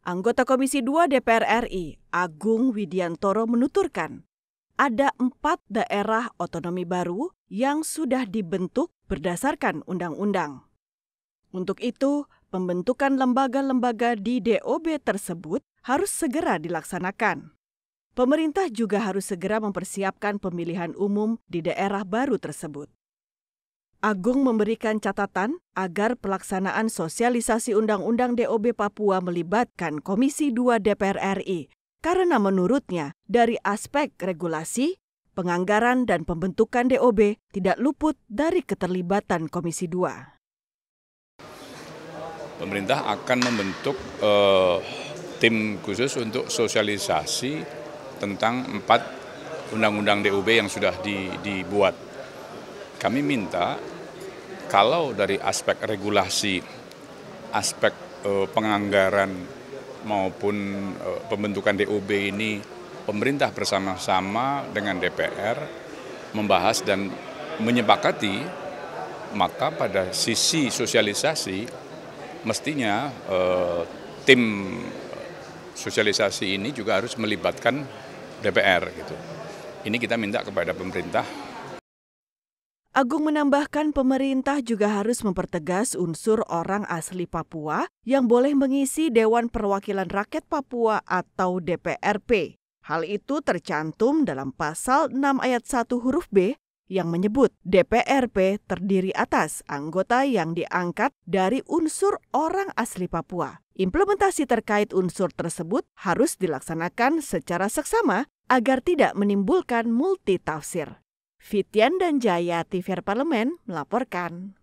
Anggota Komisi 2 DPR RI, Agung Widiantoro menuturkan, ada empat daerah otonomi baru yang sudah dibentuk berdasarkan undang-undang. Untuk itu, pembentukan lembaga-lembaga di DOB tersebut harus segera dilaksanakan. Pemerintah juga harus segera mempersiapkan pemilihan umum di daerah baru tersebut. Agung memberikan catatan agar pelaksanaan sosialisasi Undang-Undang DOB Papua melibatkan Komisi 2 DPR RI karena menurutnya dari aspek regulasi, penganggaran dan pembentukan DOB tidak luput dari keterlibatan Komisi 2. Pemerintah akan membentuk eh, tim khusus untuk sosialisasi tentang empat undang-undang DOB yang sudah di, dibuat kami minta kalau dari aspek regulasi, aspek uh, penganggaran maupun uh, pembentukan DOB ini pemerintah bersama-sama dengan DPR membahas dan menyepakati maka pada sisi sosialisasi mestinya eh, tim sosialisasi ini juga harus melibatkan DPR gitu. Ini kita minta kepada pemerintah Agung menambahkan pemerintah juga harus mempertegas unsur orang asli Papua yang boleh mengisi Dewan Perwakilan Rakyat Papua atau DPRP. Hal itu tercantum dalam pasal 6 ayat 1 huruf B yang menyebut DPRP terdiri atas anggota yang diangkat dari unsur orang asli Papua. Implementasi terkait unsur tersebut harus dilaksanakan secara seksama agar tidak menimbulkan multitafsir. Fitian dan Jayati Fir Parlemen melaporkan.